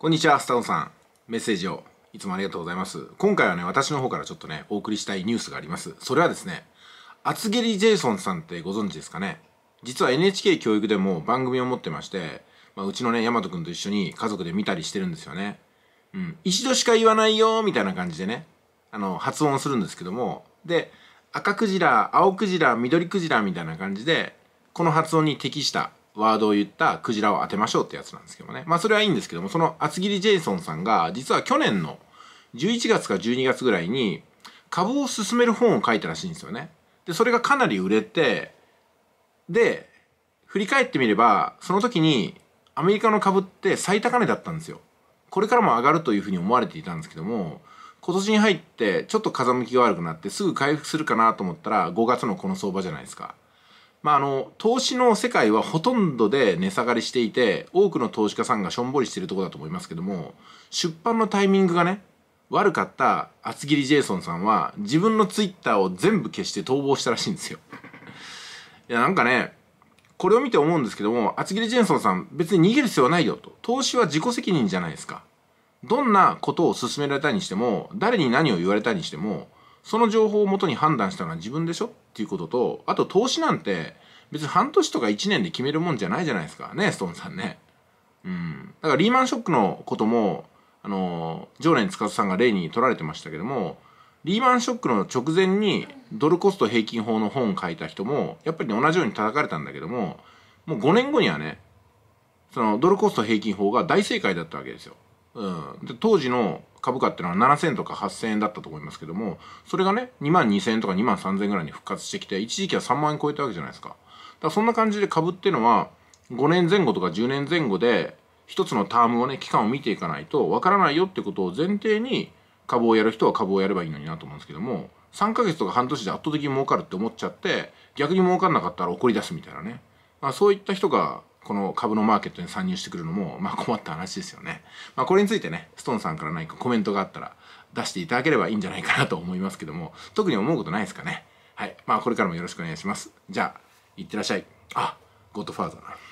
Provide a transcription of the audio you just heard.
こんにちは、スタンさん。メッセージをいつもありがとうございます。今回はね、私の方からちょっとね、お送りしたいニュースがあります。それはですね、厚切りジェイソンさんってご存知ですかね実は NHK 教育でも番組を持ってまして、まあ、うちのね、ヤマト君と一緒に家族で見たりしてるんですよね。うん。一度しか言わないよみたいな感じでね、あの、発音するんですけども、で、赤クジラ、青クジラ、緑クジラみたいな感じで、この発音に適したワードを言ったクジラを当てましょうってやつなんですけどね。まあそれはいいんですけども、その厚切りジェイソンさんが、実は去年の11月か12月ぐらいに、株を進める本を書いたらしいんですよね。で、それがかなり売れて、で、振り返ってみれば、その時にアメリカの株って最高値だったんですよ。これからも上がるというふうに思われていたんですけども、今年に入ってちょっと風向きが悪くなってすぐ回復するかなと思ったら5月のこの相場じゃないですか。まあ、あの投資の世界はほとんどで値下がりしていて多くの投資家さんがしょんぼりしてるとこだと思いますけども出版のタイミングがね悪かった厚切りジェイソンさんは自分のツイッターを全部消して逃亡したらしいんですよ。いやなんかねこれを見て思うんですけども厚切りジェイソンさん別に逃げる必要はないよと投資は自己責任じゃないですか。どんなことを勧められたにしても誰に何を言われたにしてもその情報をもとに判断したのは自分でしょっていうことと、あと投資なんて別に半年とか1年で決めるもんじゃないじゃないですか。ね、ストーンさんね。うん。だからリーマンショックのことも、あの、常連司さんが例に取られてましたけども、リーマンショックの直前にドルコスト平均法の本を書いた人も、やっぱり、ね、同じように叩かれたんだけども、もう5年後にはね、そのドルコスト平均法が大正解だったわけですよ。うん、で当時の株価っていうのは7000とか8000円だったと思いますけどもそれがね2万2000円とか2万3000ぐらいに復活してきて一時期は3万円超えたわけじゃないですかだからそんな感じで株っていうのは5年前後とか10年前後で一つのタームをね期間を見ていかないとわからないよってことを前提に株をやる人は株をやればいいのになと思うんですけども3ヶ月とか半年で圧倒的に儲かるって思っちゃって逆に儲かんなかったら怒り出すみたいなね、まあ、そういった人がこの株のマーケットに参入してくるのも、まあ、困った話ですよね。まあ、これについてね、ストーンさんから何かコメントがあったら出していただければいいんじゃないかなと思いますけども、特に思うことないですかね。はい。まあ、これからもよろしくお願いします。じゃあ、いってらっしゃい。あ、ゴッドファーザー。